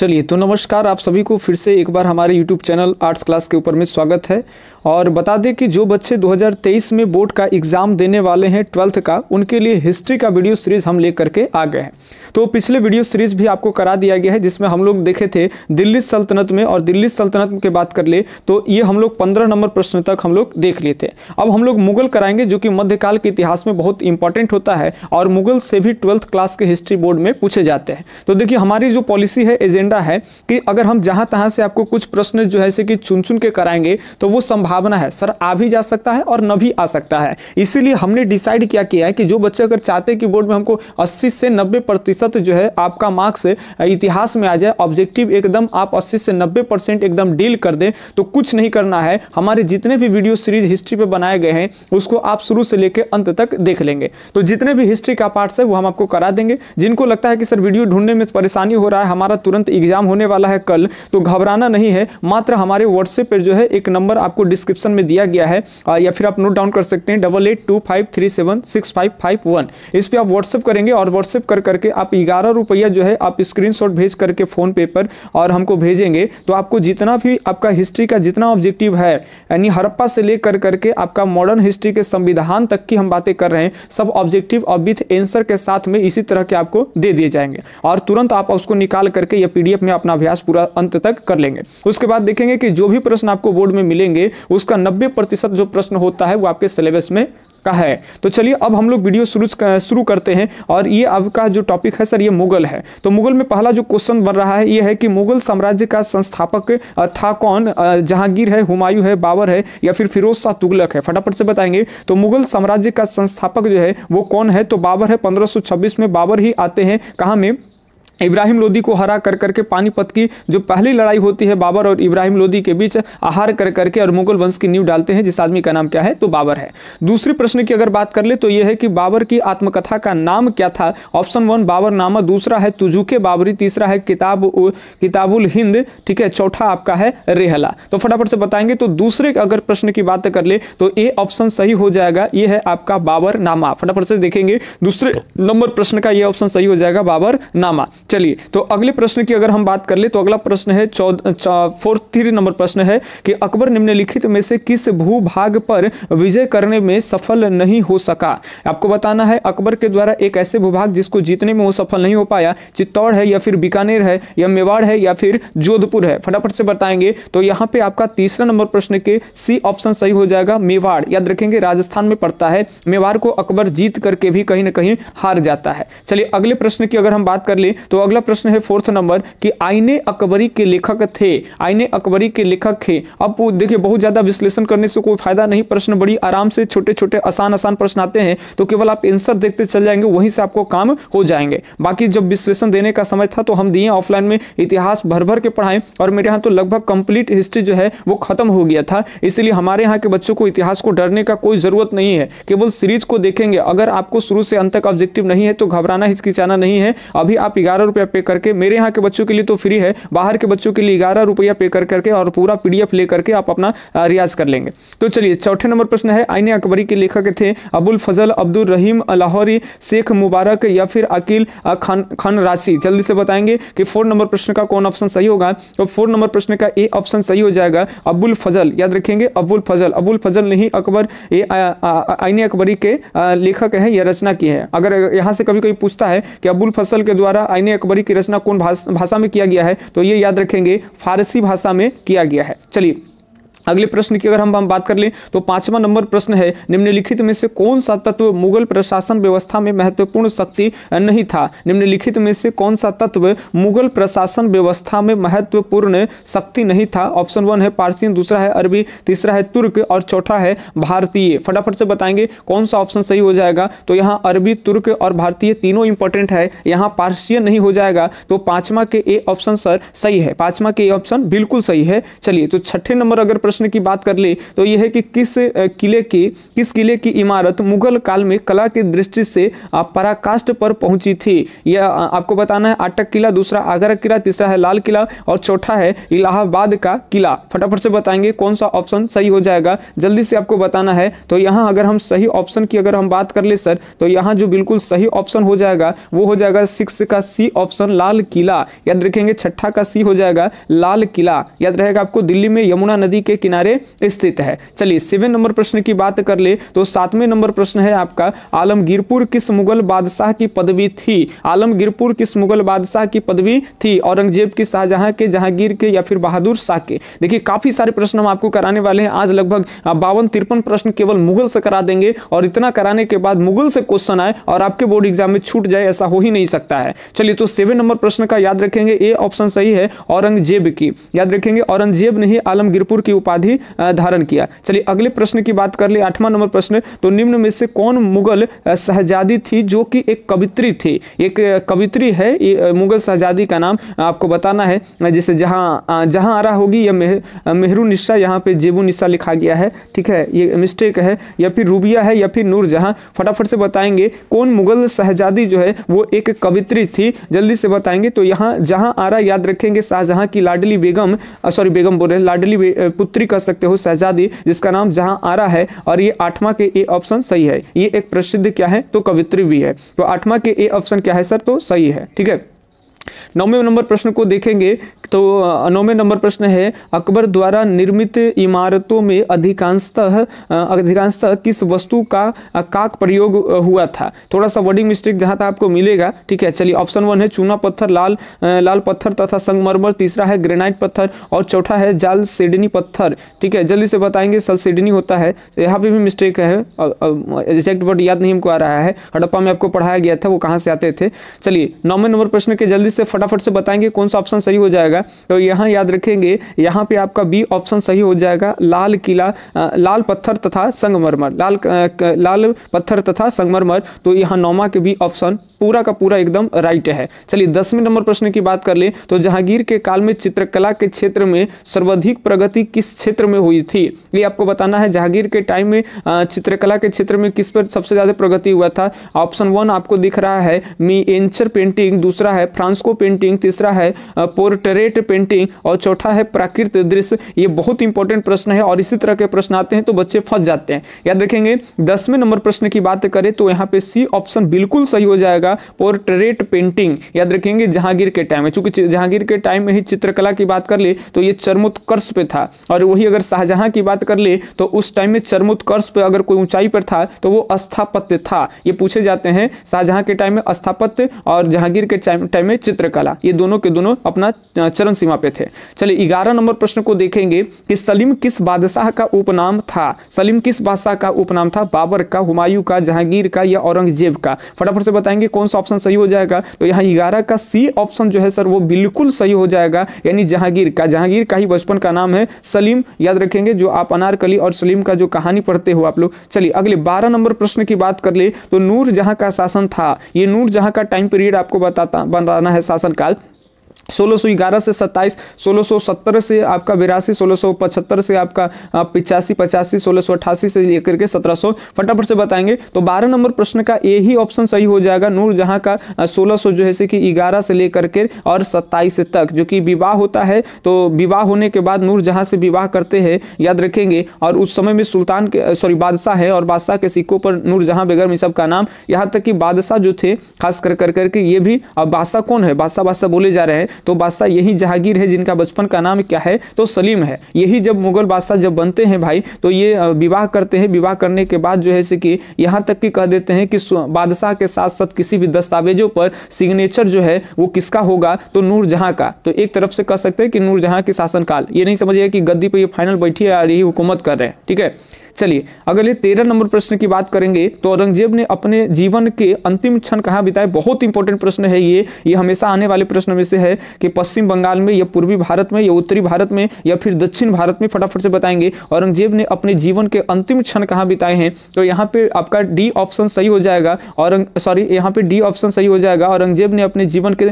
चलिए तो नमस्कार आप सभी को फिर से एक बार हमारे YouTube चैनल आर्ट्स क्लास के ऊपर में स्वागत है और बता दें कि जो बच्चे 2023 में बोर्ड का एग्ज़ाम देने वाले हैं ट्वेल्थ का उनके लिए हिस्ट्री का वीडियो सीरीज़ हम लेकर के आ गए हैं तो पिछले वीडियो सीरीज़ भी आपको करा दिया गया है जिसमें हम लोग देखे थे दिल्ली सल्तनत में और दिल्ली सल्तनत की बात कर ले तो ये हम लोग पंद्रह नंबर प्रश्न तक हम लोग देख लिए थे अब हम लोग मुगल कराएंगे जो कि मध्यकाल के इतिहास में बहुत इंपॉर्टेंट होता है और मुगल से भी ट्वेल्थ क्लास के हिस्ट्री बोर्ड में पूछे जाते हैं तो देखिए हमारी जो पॉलिसी है एजेंडा एजेंडा है कि अगर हम जहां तहां से आपको कुछ प्रश्न जो है से कि चुन चुन के कराएंगे तो वो संभावना है सर आ भी जा सकता है और न भी आ सकता है इसीलिए हमने डिसाइड क्या किया है कि जो बच्चे अगर चाहते कि बोर्ड में हमको अस्सी से नब्बे प्रतिशत जो है आपका मार्क्स इतिहास में आ जाए ऑब्जेक्टिव एकदम आप अस्सी से नब्बे परसेंट एकदम डील कर दें तो कुछ नहीं करना है हमारे जितने भी वीडियो सीरीज हिस्ट्री पे बनाए गए हैं उसको आप शुरू से लेकर अंत तक देख लेंगे तो जितने भी हिस्ट्री का पार्ट है वो हम आपको करा देंगे जिनको लगता है कि सर वीडियो ढूंढने में परेशानी हो रहा है हमारा तुरंत एग्जाम होने वाला है कल तो घबराना नहीं है मात्र हमारे व्हाट्सएप पर जो है एक नंबर आपको डिस्क्रिप्शन में दिया गया है या फिर आप नोट डाउन कर सकते हैं double eight two five three seven six five five one इस पर आप व्हाट्सएप करेंगे और व्हाट्सएप कर करके आप ग्यारह रुपया जो है आप स्क्रीन भेज करके फ़ोन पे पर और हमको भेजेंगे तो आपको जितना भी आपका हिस्ट्री का जितना ऑब्जेक्टिव है यानी हड़प्पा से लेकर करके आपका मॉडर्न हिस्ट्री के संविधान तक की हम बातें कर रहे हैं सब ऑब्जेक्टिव और विथ एंसर के साथ में इसी तरह के आपको दे दिए जाएंगे और तुरंत आप उसको निकाल करके या पी पीडीएफ में अपना अभ्यास पूरा अंत तक कर लेंगे उसके बाद देखेंगे कि जो भी प्रश्न आपको बोर्ड में मिलेंगे उसका नब्बे प्रतिशत जो प्रश्न होता है वो आपके सिलेबस में का है तो चलिए अब हम लोग वीडियो शुरू शुरू करते हैं और ये आपका जो टॉपिक है सर ये मुगल है तो मुगल में पहला जो क्वेश्चन बन रहा है ये है कि मुगल साम्राज्य का संस्थापक था कौन जहांगीर है हुमायूं है बाबर है या फिर फिरोज शाह तुगलक है फटाफट से बताएंगे तो मुगल साम्राज्य का संस्थापक जो है वो कौन है तो बाबर है पंद्रह में बाबर ही आते हैं कहाँ में इब्राहिम लोदी को हरा कर करके पानीपत की जो पहली लड़ाई होती है बाबर और इब्राहिम लोदी के बीच आहार कर करके और मुगल वंश की नींव डालते हैं जिस आदमी का नाम क्या है तो बाबर है दूसरे प्रश्न की अगर बात कर ले तो यह है कि बाबर की आत्मकथा का नाम क्या था ऑप्शन वन बाबर नामा दूसरा है तुझुके बाबरी तीसरा है किताब किताबुल हिंद ठीक है चौथा आपका है रेहला तो फटाफट से बताएंगे तो दूसरे अगर प्रश्न की बात कर ले तो ए ऑप्शन सही हो जाएगा ये है आपका बाबर नामा फटाफट से देखेंगे दूसरे नंबर प्रश्न का यह ऑप्शन सही हो जाएगा बाबर चलिए तो अगले प्रश्न की अगर हम बात कर ले तो अगला प्रश्न है फोर्थ थ्री नंबर प्रश्न है कि अकबर निम्नलिखित में से किस भूभाग पर विजय करने में सफल नहीं हो सका आपको बताना है अकबर के द्वारा एक ऐसे भूभाग जिसको जीतने में वो सफल नहीं हो पाया चित्तौड़ है या फिर बीकानेर है या मेवाड़ है या फिर जोधपुर है फटाफट से बताएंगे तो यहाँ पे आपका तीसरा नंबर प्रश्न के सी ऑप्शन सही हो जाएगा मेवाड़ याद रखेंगे राजस्थान में पड़ता है मेवाड़ को अकबर जीत करके भी कहीं ना कहीं हार जाता है चलिए अगले प्रश्न की अगर हम बात कर ले तो अगला प्रश्न है फोर्थ नंबर कि आईने अकबरी के लेखक थे आईने अकबरी के लेखक थे अब देखिए बहुत ज़्यादा विश्लेषण करने से कोई फायदा नहीं प्रश्न बड़ी आराम से छोटे छोटे आसान आसान प्रश्न आते हैं तो केवल आप आंसर देखते चल जाएंगे वहीं से आपको काम हो जाएंगे बाकी जब विश्लेषण देने का समय था तो हम दिए ऑफलाइन में इतिहास भर भर के पढ़ाएं और मेरे यहाँ तो लगभग कंप्लीट हिस्ट्री जो है वो खत्म हो गया था इसलिए हमारे यहाँ के बच्चों को इतिहास को डरने का कोई ज़रूरत नहीं है केवल सीरीज को देखेंगे अगर आपको शुरू से अंत तक ऑब्जेक्टिव नहीं है तो घबराना हिचकिचाना नहीं है अभी आप ग्यारह रुपया पे करके मेरे यहाँ के बच्चों के लिए तो फ्री है बाहर के बच्चों के लिए ग्यारह रुपया पे कर करके और पूरा पीडीएफ ले करके आप अपना रियाज कर लेंगे तो चलिए चौथे नंबर प्रश्न है आईने अकबरी के लेखक थे अबुल फजल अब्दुल रहीम लाहौरी शेख मुबारक या फिर अकील खान खान राशि जल्दी से बताएंगे कि फोर नंबर प्रश्न का कौन ऑप्शन सही होगा तो फोर नंबर प्रश्न का ए ऑप्शन सही हो जाएगा अबुल फजल याद रखेंगे अबुल फजल अबुल फजल नहीं अकबर ये आईने अकबरी के लेखक है या रचना की है अगर यहाँ से कभी कोई पूछता है कि अबुल फसल के द्वारा आईने अकबरी की रचना कौन भाषा में किया गया है तो ये याद रखेंगे फारसी भाषा में किया गया है चलिए अगले प्रश्न की अगर हम बात कर लें तो पांचवा नंबर प्रश्न है निम्नलिखित में से कौन सा तत्व मुगल प्रशासन व्यवस्था में महत्वपूर्ण शक्ति नहीं था निम्नलिखित में से कौन सा तत्व मुगल प्रशासन व्यवस्था में महत्वपूर्ण शक्ति नहीं था ऑप्शन वन है पारसियन दूसरा है अरबी तीसरा है तुर्क और चौथा है भारतीय फटाफट से बताएंगे कौन सा ऑप्शन सही हो जाएगा तो यहाँ अरबी तुर्क और भारतीय तीनों इंपॉर्टेंट है यहाँ पारसियन नहीं हो जाएगा तो पांचवा के ए ऑप्शन सर सही है पांचवा के ए ऑप्शन बिल्कुल सही है चलिए तो छठे नंबर अगर प्रश्न प्रश्न की बात कर ले तो यह है कि किस किले की किस किले की इमारत मुगल काल में कला की दृष्टि से पराकाष्ट पर पहुंची थी यह आपको बताना है आटक किला दूसरा आगरा किला तीसरा है लाल किला और चौथा है इलाहाबाद का किला फटाफट से बताएंगे कौन सा ऑप्शन सही हो जाएगा जल्दी से आपको बताना है तो यहाँ अगर हम सही ऑप्शन की अगर हम बात कर ले सर तो यहाँ जो बिल्कुल सही ऑप्शन हो जाएगा वो हो जाएगा सिक्स का सी ऑप्शन लाल किला याद रखेंगे छठा का सी हो जाएगा लाल किला याद रहेगा आपको दिल्ली में यमुना नदी के किनारे स्थित है चलिए सेवन नंबर प्रश्न की बात कर ले तो सातवें नंबर प्रश्न है आपका आलमगीरपुर किस मुगल बादशाह की पदवी थी आलमगीरपुर किस मुगल बादशाह की पदवी थी औरंगजेब की शाहजहां के जहांगीर के या फिर बहादुर शाह के देखिए काफी सारे प्रश्न हम आपको कराने वाले हैं आज लगभग बावन तिरपन प्रश्न केवल मुगल से करा देंगे और इतना कराने के बाद मुगल से क्वेश्चन आए और आपके बोर्ड एग्जाम में छूट जाए ऐसा हो ही नहीं सकता है चलिए तो सेवन नंबर प्रश्न का याद रखेंगे ए ऑप्शन सही है औरंगजेब की याद रखेंगे औरंगजेब ने ही आलमगीरपुर की उपाधि उपाधि धारण किया चलिए अगले प्रश्न की बात कर ले आठवां नंबर प्रश्न तो निम्न में से कौन मुगल सहजादी थी जो कि एक कवित्री थी एक कवित्री है मुगल सहजादी का नाम आपको बताना है जिसे जहां आ रहा होगी या मेहरू निशा यहाँ पे जेबू निशा लिखा गया है ठीक है ये मिस्टेक है या फिर रूबिया है या फिर नूर जहां फटाफट से बताएंगे कौन मुगल सहजादी जो है वो एक कवित्री थी जल्दी से बताएंगे तो यहाँ जहां आ रहा याद रखेंगे शाहजहां की लाडली बेगम सॉरी बेगम बोल रहे लाडली पुत्र नौकरी कह सकते हो शहजादी जिसका नाम जहां आरा है और ये आठवां के ए ऑप्शन सही है ये एक प्रसिद्ध क्या है तो कवित्री भी है तो आठवां के ए ऑप्शन क्या है सर तो सही है ठीक है नौवे नंबर प्रश्न को देखेंगे तो नौवे नंबर प्रश्न है अकबर द्वारा निर्मित इमारतों में अधिकांशतः अधिकांशतः किस वस्तु का काक प्रयोग हुआ था थोड़ा सा वर्डिंग मिस्टेक जहाँ तक आपको मिलेगा ठीक है चलिए ऑप्शन वन है चूना पत्थर लाल लाल पत्थर तथा संगमरमर तीसरा है ग्रेनाइट पत्थर और चौथा है जाल सिडनी पत्थर ठीक है जल्दी से बताएंगे सल सिडनी होता है यहाँ पे भी मिस्टेक है एग्जैक्ट वर्ड याद नहीं हमको आ रहा है हड़प्पा में आपको पढ़ाया गया था वो कहाँ से आते थे चलिए नौवे नंबर प्रश्न के जल्दी से फटाफट से बताएंगे कौन सा ऑप्शन सही हो जाएगा जाएगा तो यहाँ याद रखेंगे यहाँ पे आपका बी ऑप्शन सही हो जाएगा लाल किला लाल पत्थर तथा संगमरमर लाल लाल पत्थर तथा संगमरमर तो यहाँ नौमा के बी ऑप्शन पूरा का पूरा एकदम राइट है चलिए दसवें नंबर प्रश्न की बात कर ले तो जहांगीर के काल में चित्रकला के क्षेत्र में सर्वाधिक प्रगति किस क्षेत्र में हुई थी ये आपको बताना है जहांगीर के टाइम में चित्रकला के क्षेत्र में किस पर सबसे ज़्यादा प्रगति हुआ था ऑप्शन वन आपको दिख रहा है मी एंचर पेंटिंग दूसरा है फ्रांसको पेंटिंग तीसरा है पोर्ट्रेट पेंटिंग और चौथा है प्राकृत दृश्य ये बहुत इंपॉर्टेंट प्रश्न है और इसी तरह के प्रश्न आते हैं तो बच्चे फंस जाते हैं याद रखेंगे दसवें नंबर प्रश्न की बात करें तो यहाँ पे सी ऑप्शन बिल्कुल सही हो जाएगा का पोर्ट्रेट पेंटिंग याद रखेंगे जहांगीर के टाइम में चूंकि जहांगीर के टाइम में ही चित्रकला की बात कर ले तो ये चरमोत्कर्ष पे था और वही अगर शाहजहां की बात कर ले तो उस टाइम में चरमोत्कर्ष पे अगर कोई ऊंचाई पर था तो वो स्थापत्य था ये पूछे जाते हैं शाहजहां के टाइम में स्थापत्य और जहांगीर के टाइम में चित्रकला ये दोनों के दोनों अपना चरण सीमा पे थे चलिए ग्यारह नंबर प्रश्न को देखेंगे कि सलीम किस बादशाह का उपनाम था सलीम किस बादशाह का उपनाम था बाबर का हुमायूं का जहांगीर का या औरंगजेब का फटाफट से बताएंगे कौन कौन सा ऑप्शन सही हो जाएगा तो यहाँ ग्यारह का सी ऑप्शन जो है सर वो बिल्कुल सही हो जाएगा यानी जहांगीर का जहांगीर का ही बचपन का नाम है सलीम याद रखेंगे जो आप अनारकली और सलीम का जो कहानी पढ़ते हो आप लोग चलिए अगले बारह नंबर प्रश्न की बात कर ले तो नूर जहाँ का शासन था ये नूर जहाँ का टाइम पीरियड आपको बताता बताना है शासनकाल सोलह सौ ग्यारह से सत्ताईस सोलह सौ सत्तर से आपका बिरासी सोलह सौ पचहत्तर से आपका पिचासी पचासी सोलह सौ से लेकर के सत्रह सौ फटाफट से बताएंगे तो बारह नंबर प्रश्न का ए ही ऑप्शन सही हो जाएगा नूर जहां का सोलह सौ जो है से कि ग्यारह से लेकर के और सत्ताईस तक जो कि विवाह होता है तो विवाह होने के बाद नूर जहां से विवाह करते हैं याद रखेंगे और उस समय में सुल्तान के सॉरी बादशाह है और बादशाह के सिक्कों पर नूर जहाँ बेगम सब का नाम यहाँ तक कि बादशाह जो थे खास कर करके ये भी अब बादशाह कौन है बादशाह बादशाह बोले जा रहे हैं तो बादशाह यही जहांगीर है जिनका बचपन का नाम क्या है तो सलीम है यही जब मुगल बादशाह जब बनते हैं भाई तो ये विवाह करते हैं विवाह करने के बाद जो है से कि यहाँ तक कि कह देते हैं कि बादशाह के साथ साथ किसी भी दस्तावेजों पर सिग्नेचर जो है वो किसका होगा तो नूरजहाँ का तो एक तरफ से कह सकते हैं कि नूरजहाँ के शासनकाल ये नहीं समझिए कि गद्दी पर ये फाइनल बैठी है और यही हुकूमत कर रहे हैं ठीक है चलिए अगर ये तेरह नंबर प्रश्न की बात करेंगे तो औरंगजेब ने अपने जीवन के अंतिम क्षण कहाँ बिताए बहुत इंपॉर्टेंट प्रश्न है ये ये हमेशा आने वाले प्रश्न में से है कि पश्चिम बंगाल में या पूर्वी भारत में या उत्तरी भारत में या फिर दक्षिण भारत में फटाफट से बताएंगे औरंगजेब ने अपने जीवन के अंतिम क्षण कहाँ बिताए हैं तो यहाँ पे आपका डी ऑप्शन सही हो जाएगा और सॉरी यहाँ पे डी ऑप्शन सही हो जाएगा औरंगजेब ने अपने जीवन के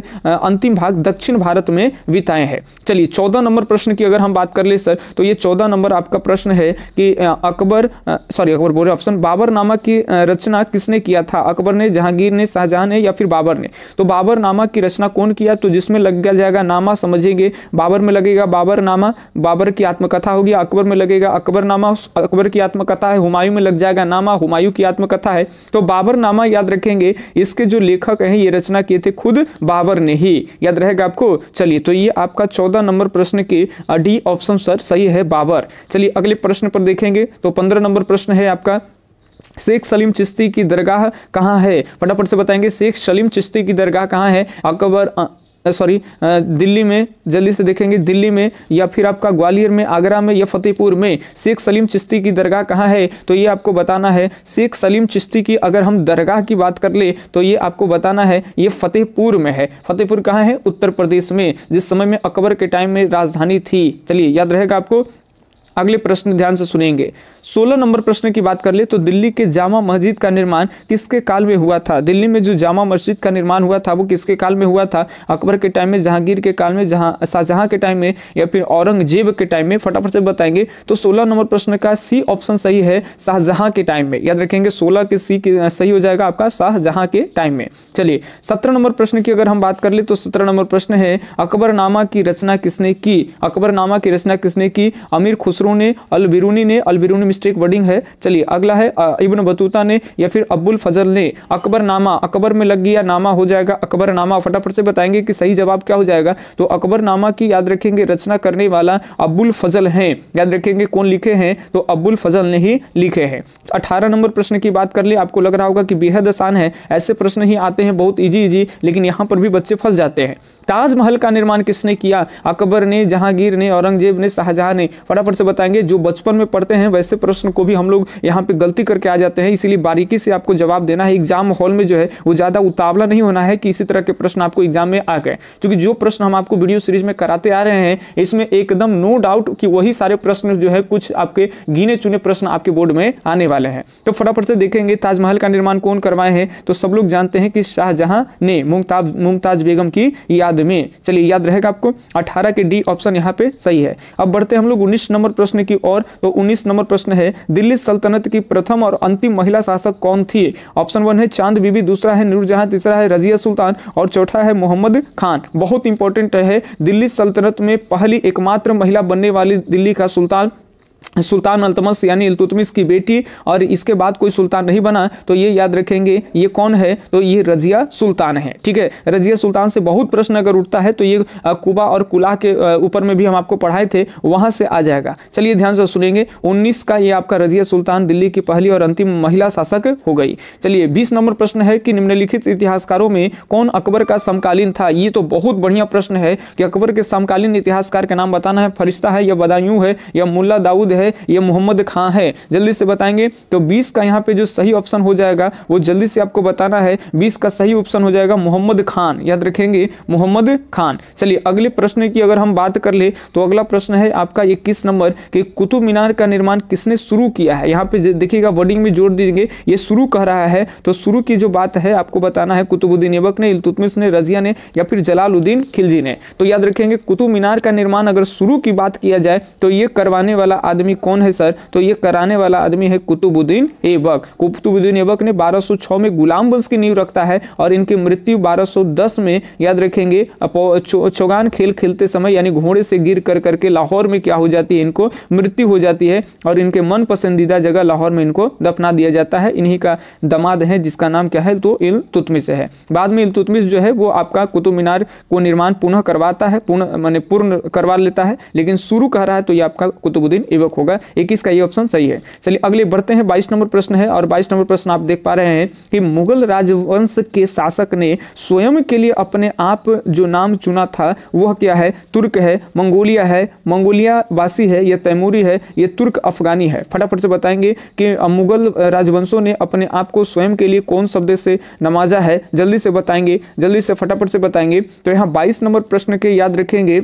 अंतिम भाग दक्षिण भारत में बिताए हैं चलिए चौदह नंबर प्रश्न की अगर हम बात कर ले सर तो ये चौदह नंबर आपका प्रश्न है कि अकबर अकबर सॉरी अकबर बोल रहे ऑप्शन बाबर नामा की रचना किसने किया था अकबर ने जहांगीर ने शाहजहां ने या फिर बाबर ने तो बाबर नामा की रचना कौन किया तो जिसमें लग जाएगा नामा समझेंगे बाबर में लगेगा बाबर नामा बाबर की आत्मकथा होगी अकबर में लगेगा अकबर नामा अकबर की आत्मकथा है हुमायूं में लग जाएगा नामा हुमायूं की आत्मकथा है तो बाबर नामा याद रखेंगे इसके जो लेखक हैं ये रचना किए थे खुद बाबर ने ही याद रहेगा आपको चलिए तो ये आपका चौदह नंबर प्रश्न के डी ऑप्शन सर सही है बाबर चलिए अगले प्रश्न पर देखेंगे तो पंद्रह पंद्रह नंबर प्रश्न है आपका शेख सलीम चिश्ती की दरगाह कहाँ है फटाफट से बताएंगे शेख सलीम चिश्ती की दरगाह कहाँ है अकबर सॉरी दिल्ली में जल्दी से देखेंगे दिल्ली में या फिर आपका ग्वालियर में आगरा में या फतेहपुर में शेख सलीम चिश्ती की दरगाह कहाँ है तो ये आपको बताना है शेख सलीम चिश्ती की अगर हम दरगाह की बात कर ले तो ये आपको बताना है ये फतेहपुर में है फतेहपुर कहाँ है उत्तर प्रदेश में जिस समय में अकबर के टाइम में राजधानी थी चलिए याद रहेगा आपको अगले प्रश्न ध्यान से सुनेंगे सोलह नंबर प्रश्न की बात कर ले तो दिल्ली के जामा मस्जिद का निर्माण किसके काल में हुआ था दिल्ली में जो जामा मस्जिद का निर्माण हुआ था वो किसके काल में हुआ था अकबर के टाइम में जहांगीर के काल में जहां शाहजहां के टाइम में या फिर औरंगजेब के टाइम में फटाफट से बताएंगे तो सोलह नंबर प्रश्न का सी ऑप्शन सही है शाहजहां के टाइम में याद रखेंगे सोलह के सी के सही हो जाएगा आपका शाहजहां के टाइम में चलिए सत्रह नंबर प्रश्न की अगर हम बात कर ले तो सत्रह नंबर प्रश्न है अकबरनामा की रचना किसने की अकबरनामा की रचना किसने की अमीर खुसरो ने अलबिरूनी ने अलबिरूनी मिस्टेक वर्डिंग है चलिए अगला है इब्न बतूता ने या फिर अब्बुल फजल ने अकबर नामा अकबर में लग गया नामा हो जाएगा अकबर नामा फटाफट से बताएंगे कि सही जवाब क्या हो जाएगा तो अकबर नामा की याद रखेंगे रचना करने वाला अब्बुल फजल हैं याद रखेंगे कौन लिखे हैं तो अब्बुल फजल ने ही लिखे हैं अठारह नंबर प्रश्न की बात कर ली आपको लग रहा होगा कि बेहद आसान है ऐसे प्रश्न ही आते हैं बहुत ईजी ईजी लेकिन यहाँ पर भी बच्चे फंस जाते हैं ताजमहल का निर्माण किसने किया अकबर ने जहांगीर ने औरंगजेब ने शाहजहां ने फटाफट से बताएंगे जो बचपन में पढ़ते हैं वैसे प्रश्न को भी हम लोग यहाँ पे गलती करके आ जाते हैं इसीलिए बारीकी से आपको जवाब देना है एग्जाम हॉल में जो है वो ज़्यादा उतावला नहीं होना है कि इसी तरह के प्रश्न आपको एग्जाम में आ गए क्योंकि जो प्रश्न हम आपको वीडियो सीरीज में कराते आ रहे हैं इसमें एकदम नो डाउट कि वही सारे प्रश्न जो है कुछ आपके गिने चुने प्रश्न आपके बोर्ड में आने वाले हैं तो फटाफट से देखेंगे ताजमहल का निर्माण कौन करवाए हैं तो सब लोग जानते हैं कि शाहजहां ने मुमताज मुमताज बेगम की याद में चलिए याद रहेगा आपको अठारह के डी ऑप्शन यहाँ पे सही है अब बढ़ते हम लोग उन्नीस नंबर प्रश्न की और तो उन्नीस नंबर प्रश्न प्रश्न है दिल्ली सल्तनत की प्रथम और अंतिम महिला शासक कौन थी ऑप्शन वन है चांद बीबी दूसरा है नूरजहां तीसरा है रजिया सुल्तान और चौथा है मोहम्मद खान बहुत इंपॉर्टेंट है दिल्ली सल्तनत में पहली एकमात्र महिला बनने वाली दिल्ली का सुल्तान सुल्तान अल्तमस यानी इल्तुतमिस की बेटी और इसके बाद कोई सुल्तान नहीं बना तो ये याद रखेंगे ये कौन है तो ये रजिया सुल्तान है ठीक है रजिया सुल्तान से बहुत प्रश्न अगर उठता है तो ये कुबा और कुलाह के ऊपर में भी हम आपको पढ़ाए थे वहाँ से आ जाएगा चलिए ध्यान से सुनेंगे उन्नीस का ये आपका रजिया सुल्तान दिल्ली की पहली और अंतिम महिला शासक हो गई चलिए बीस नंबर प्रश्न है कि निम्नलिखित इतिहासकारों में कौन अकबर का समकालीन था ये तो बहुत बढ़िया प्रश्न है कि अकबर के समकालीन इतिहासकार का नाम बताना है फरिश्ता है या बदायूं है या मुला दाऊद मसूद है ये मोहम्मद खां है जल्दी से बताएंगे तो बीस का यहाँ पे जो सही ऑप्शन हो जाएगा वो जल्दी से आपको बताना है बीस का सही ऑप्शन हो जाएगा मोहम्मद खान याद रखेंगे मोहम्मद खान चलिए अगले प्रश्न की अगर हम बात कर ले तो अगला प्रश्न है आपका इक्कीस नंबर कि कुतुब मीनार का निर्माण किसने शुरू किया है यहाँ पे देखिएगा वर्डिंग में जोड़ दीजिए ये शुरू कह रहा है तो शुरू की जो बात है आपको बताना है कुतुबुद्दीन एबक ने इलतुतमिश ने रजिया ने या फिर जलालुद्दीन खिलजी ने तो याद रखेंगे कुतुब मीनार का निर्माण अगर शुरू की बात किया जाए तो ये करवाने वाला आदमी कौन है सर तो ये कराने वाला आदमी है कुतुबुद्दीन एबक कुतुबुद्दीन एबक ने 1206 में गुलाम वंश की नींव रखता है और इनकी मृत्यु 1210 में याद रखेंगे चो, चौगान खेल खेलते समय यानी घोड़े से गिर कर करके लाहौर में क्या हो जाती है इनको मृत्यु हो जाती है और इनके मन पसंदीदा जगह लाहौर में इनको दफना दिया जाता है इन्हीं का दमाद है जिसका नाम क्या है तो इल तुतमिस है बाद में इलतुतमिस जो है वो आपका कुतुब मीनार को निर्माण पुनः करवाता है पुनः मैंने पूर्ण करवा लेता है लेकिन शुरू कह रहा है तो ये आपका कुतुबुद्दीन एवक योग होगा इक्कीस का ये ऑप्शन सही है चलिए अगले बढ़ते हैं बाईस नंबर प्रश्न है और बाईस नंबर प्रश्न आप देख पा रहे हैं कि मुगल राजवंश के शासक ने स्वयं के लिए अपने आप जो नाम चुना था वह क्या है तुर्क है मंगोलिया है मंगोलिया वासी है यह तैमूरी है ये तुर्क अफगानी है फटाफट से बताएंगे कि मुगल राजवंशों ने अपने आप को स्वयं के लिए कौन शब्द से नमाजा है जल्दी से बताएंगे जल्दी से फटाफट से बताएंगे तो यहाँ बाईस नंबर प्रश्न के याद रखेंगे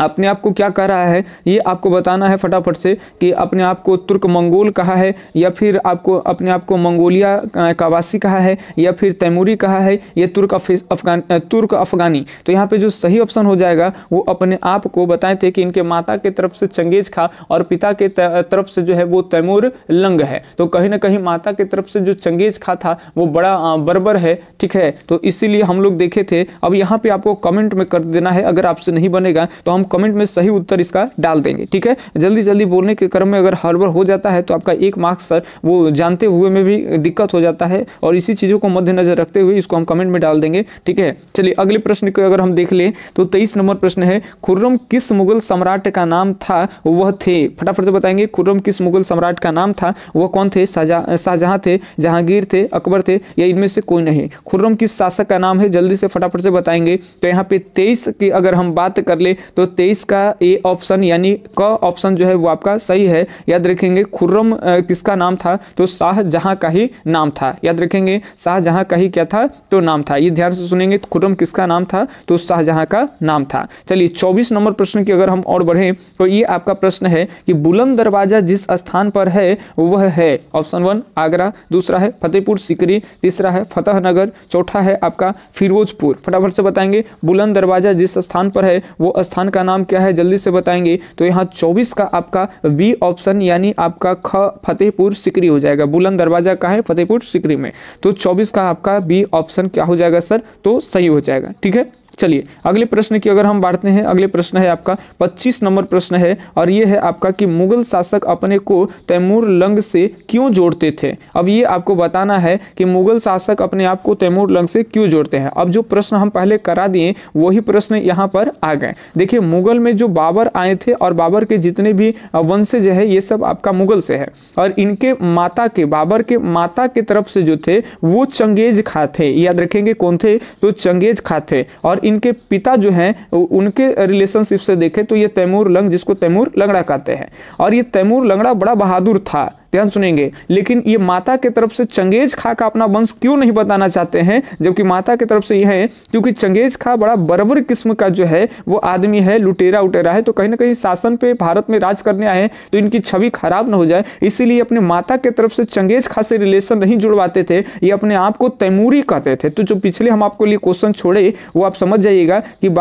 अपने आप को क्या कह रहा है ये आपको बताना है फटाफट से कि अपने आप को तुर्क मंगोल कहा है या फिर आपको अपने आप को मंगोलिया का वासी कहा है या फिर तैमूरी कहा है या तुर्क अफगान तुर्क अफगानी तो यहाँ पे जो सही ऑप्शन हो जाएगा वो अपने आप को बताए थे कि इनके माता के तरफ से चंगेज खा और पिता के तरफ से जो है वो तैमूर लंग है तो कहीं ना कहीं माता के तरफ से जो चंगेज खा था वो बड़ा बरबर है ठीक है तो इसीलिए हम लोग देखे थे अब यहाँ पर आपको कमेंट में कर देना है अगर आपसे नहीं बनेगा तो हम कमेंट में सही उत्तर इसका डाल देंगे ठीक है जल्दी जल्दी बोलने के क्रम में अगर हड़बड़ हो जाता है तो आपका एक मार्क्स सर वो जानते हुए में भी दिक्कत हो जाता है और इसी चीज़ों को मद्देनजर रखते हुए इसको हम कमेंट में डाल देंगे ठीक है चलिए अगले प्रश्न को अगर हम देख लें तो तेईस नंबर प्रश्न है खुर्रम किस मुगल सम्राट का नाम था वह थे फटाफट से बताएंगे खुर्रम किस मुगल सम्राट का नाम था वह कौन थे शाहजहाँ थे जहांगीर थे अकबर थे या इनमें से कोई नहीं खुर्रम किस शासक का नाम है जल्दी से फटाफट से बताएंगे तो यहाँ पे तेईस की अगर हम बात कर ले तो तेईस का ए ऑप्शन यानी क ऑप्शन जो है वो आपका सही है याद रखेंगे खुर्रम किसका नाम था तो शाहजहाँ का ही नाम था याद रखेंगे शाहजहाँ का ही क्या था तो नाम था ये ध्यान से सुनेंगे खुर्रम किसका नाम था तो शाहजहाँ का नाम था चलिए चौबीस नंबर प्रश्न की अगर हम और बढ़ें तो ये आपका प्रश्न है कि बुलंद दरवाजा जिस स्थान पर है वह है ऑप्शन वन आगरा दूसरा है फतेहपुर सिकरी तीसरा है फतेहनगर चौथा है आपका फिरोजपुर फटाफट से बताएंगे बुलंद दरवाजा जिस स्थान पर है वो स्थान का नाम क्या है जल्दी से बताएंगे तो यहाँ चौबीस का आपका बी ऑप्शन यानी आपका ख फतेहपुर सिकरी हो जाएगा बुलंद दरवाजा का है फतेहपुर सिकरी में तो चौबीस का आपका बी ऑप्शन क्या हो जाएगा सर तो सही हो जाएगा ठीक है चलिए अगले प्रश्न की अगर हम बांटते हैं अगले प्रश्न है आपका 25 नंबर प्रश्न है और ये है आपका कि मुगल शासक अपने को तैमूर लंग से क्यों जोड़ते थे अब ये आपको बताना है कि मुगल शासक अपने आप को तैमूर लंग से क्यों जोड़ते हैं अब जो प्रश्न हम पहले करा दिए वही प्रश्न यहाँ पर आ गए देखिए मुगल में जो बाबर आए थे और बाबर के जितने भी वंशज है ये सब आपका मुगल से है और इनके माता के बाबर के माता के तरफ से जो थे वो चंगेज खा थे याद रखेंगे कौन थे तो चंगेज खा थे और इनके पिता जो हैं उनके रिलेशनशिप से देखें तो ये तैमूर लंग जिसको तैमूर लंगड़ा कहते हैं और ये तैमूर लंगड़ा बड़ा बहादुर था ध्यान सुनेंगे लेकिन ये माता के तरफ से चंगेज खां का अपना वंश क्यों नहीं बताना चाहते हैं जबकि माता की तरफ से यह है क्योंकि चंगेज खां बड़ा बरबर किस्म का जो है वो आदमी है लुटेरा उटेरा है तो कहीं ना कहीं शासन पे भारत में राज करने आए हैं तो इनकी छवि खराब ना हो जाए इसीलिए अपने माता के तरफ से चंगेज खां से रिलेशन नहीं जुड़वाते थे ये अपने आप को तैमूरी कहते थे तो जो पिछले हम आपको लिए क्वेश्चन छोड़े वो आप समझ जाइएगा कि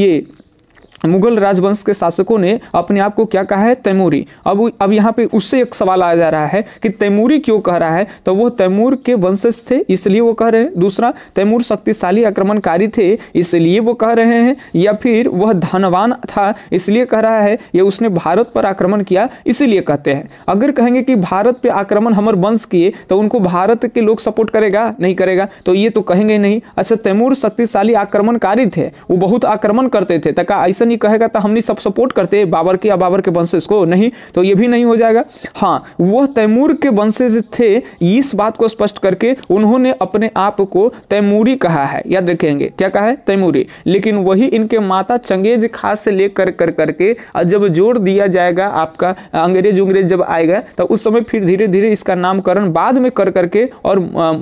ये मुगल राजवंश के शासकों ने अपने आप को क्या कहा है तैमूरी अब अब यहाँ पे उससे एक सवाल आ जा रहा है कि तैमूरी क्यों कह रहा है तो वो तैमूर के वंशज थे इसलिए वो कह रहे हैं दूसरा तैमूर शक्तिशाली आक्रमणकारी थे इसलिए वो कह रहे हैं या फिर वह धनवान था इसलिए कह रहा है या उसने भारत पर आक्रमण किया इसीलिए कहते हैं अगर कहेंगे कि भारत पर आक्रमण हमर वंश किए तो उनको भारत के लोग सपोर्ट करेगा नहीं करेगा तो ये तो कहेंगे नहीं अच्छा तैमूर शक्तिशाली आक्रमणकारी थे वो बहुत आक्रमण करते थे तक ऐसा नहीं कहेगा तो हम नहीं सब सपोर्ट करते बाबर के या बाबर के वंशज को नहीं तो ये भी नहीं हो जाएगा हाँ वह तैमूर के वंशज थे इस बात को स्पष्ट करके उन्होंने अपने आप को तैमूरी कहा है याद रखेंगे क्या कहा है तैमूरी लेकिन वही इनके माता चंगेज खास से लेकर कर करके कर जब जोड़ दिया जाएगा आपका अंग्रेज उंग्रेज जब आएगा तो उस समय फिर धीरे धीरे इसका नामकरण बाद में कर करके और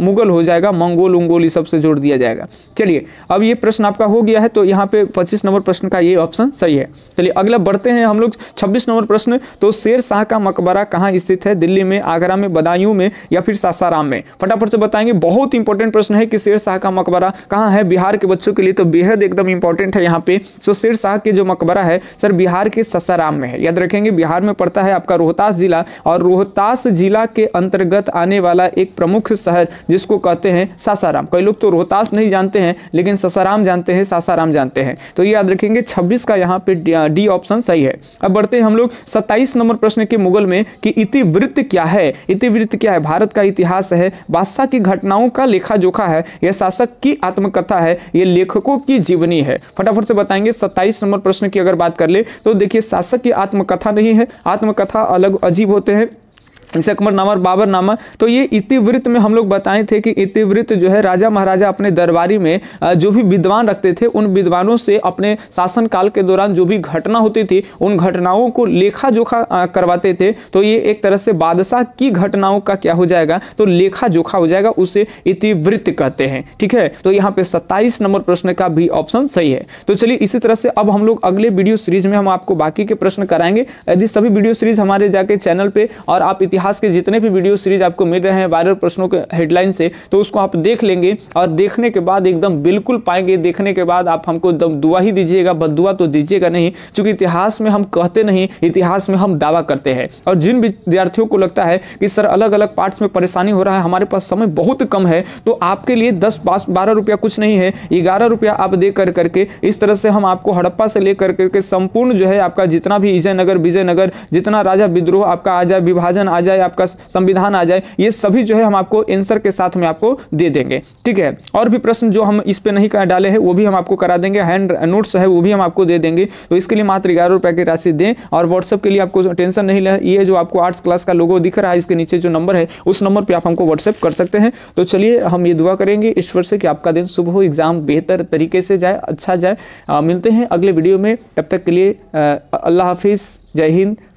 मुगल हो जाएगा मंगोल उंगोल इस सबसे जोड़ दिया जाएगा चलिए अब ये प्रश्न आपका हो गया है तो यहाँ पे 25 नंबर प्रश्न का ये ऑप्शन ऑप्शन सही है चलिए अगला बढ़ते हैं हम लोग छब्बीस नंबर प्रश्न तो शेर शाह का मकबरा कहाँ स्थित है दिल्ली में आगरा में बदायूं में या फिर सासाराम में फटाफट से बताएंगे बहुत इंपॉर्टेंट प्रश्न है कि शेर शाह का मकबरा कहाँ है बिहार के बच्चों के लिए तो बेहद एकदम इंपॉर्टेंट है यहाँ पे सो शेर शाह के जो मकबरा है सर बिहार के सासाराम में है याद रखेंगे बिहार में पड़ता है आपका रोहतास जिला और रोहतास जिला के अंतर्गत आने वाला एक प्रमुख शहर जिसको कहते हैं सासाराम कई लोग तो रोहतास नहीं जानते हैं लेकिन सासाराम जानते हैं सासाराम जानते हैं तो ये याद रखेंगे छब्बीस इसका यहाँ पे डी ऑप्शन सही है अब बढ़ते हैं हम लोग सत्ताईस नंबर प्रश्न के मुगल में कि इतिवृत्त क्या है इतिवृत्त क्या है भारत का इतिहास है बादशाह की घटनाओं का लेखा जोखा है यह शासक की आत्मकथा है ये लेखकों की जीवनी है फटाफट से बताएंगे सत्ताईस नंबर प्रश्न की अगर बात कर ले तो देखिए शासक की आत्मकथा नहीं है आत्मकथा अलग अजीब होते हैं अकबर नामा बाबर नामा तो ये इतिवृत्त में हम लोग बताए थे कि इतिवृत्त जो है राजा महाराजा अपने दरबारी में जो भी विद्वान रखते थे उन विद्वानों से अपने शासन काल के दौरान जो भी घटना होती थी उन घटनाओं को लेखा जोखा करवाते थे तो ये एक तरह से बादशाह की घटनाओं का क्या हो जाएगा तो लेखा जोखा हो जाएगा उसे इतिवृत्त कहते हैं ठीक है तो यहाँ पे सत्ताईस नंबर प्रश्न का भी ऑप्शन सही है तो चलिए इसी तरह से अब हम लोग अगले वीडियो सीरीज में हम आपको बाकी के प्रश्न कराएंगे यदि सभी वीडियो सीरीज हमारे जाके चैनल पर और आप इतिहास के जितने भी वीडियो सीरीज आपको मिल रहे हैं वायरल प्रश्नों के हेडलाइन से तो उसको आप देख लेंगे और देखने के बाद एकदम बिल्कुल पाएंगे देखने के बाद आप हमको दुआ ही दीजिएगा बदुआ तो दीजिएगा नहीं चूँकि इतिहास में हम कहते नहीं इतिहास में हम दावा करते हैं और जिन विद्यार्थियों को लगता है कि सर अलग अलग पार्ट्स में परेशानी हो रहा है हमारे पास समय बहुत कम है तो आपके लिए दस बारह रुपया कुछ नहीं है ग्यारह रुपया आप दे कर करके इस तरह से हम आपको हड़प्पा से लेकर करके संपूर्ण जो है आपका जितना भी विजयनगर विजयनगर जितना राजा विद्रोह आपका आजा विभाजन आजा जाए आपका संविधान आ जाए ये सभी जो है हम आपको एंसर के साथ में आपको दे देंगे ठीक है और भी प्रश्न जो हम इस पर नहीं कर डाले हैं वो भी हम आपको करा देंगे हैंड नोट्स है वो भी हम आपको दे देंगे तो इसके लिए मात्र ग्यारह रुपये की राशि दें और व्हाट्सअप के लिए आपको टेंशन नहीं ले ये जो आपको आर्ट्स क्लास का लोगो दिख रहा है इसके नीचे जो नंबर है उस नंबर पर आप हमको व्हाट्सअप कर सकते हैं तो चलिए हम ये दुआ करेंगे ईश्वर से कि आपका दिन सुबह एग्ज़ाम बेहतर तरीके से जाए अच्छा जाए मिलते हैं अगले वीडियो में तब तक के लिए अल्लाह हाफिज़ जय हिंद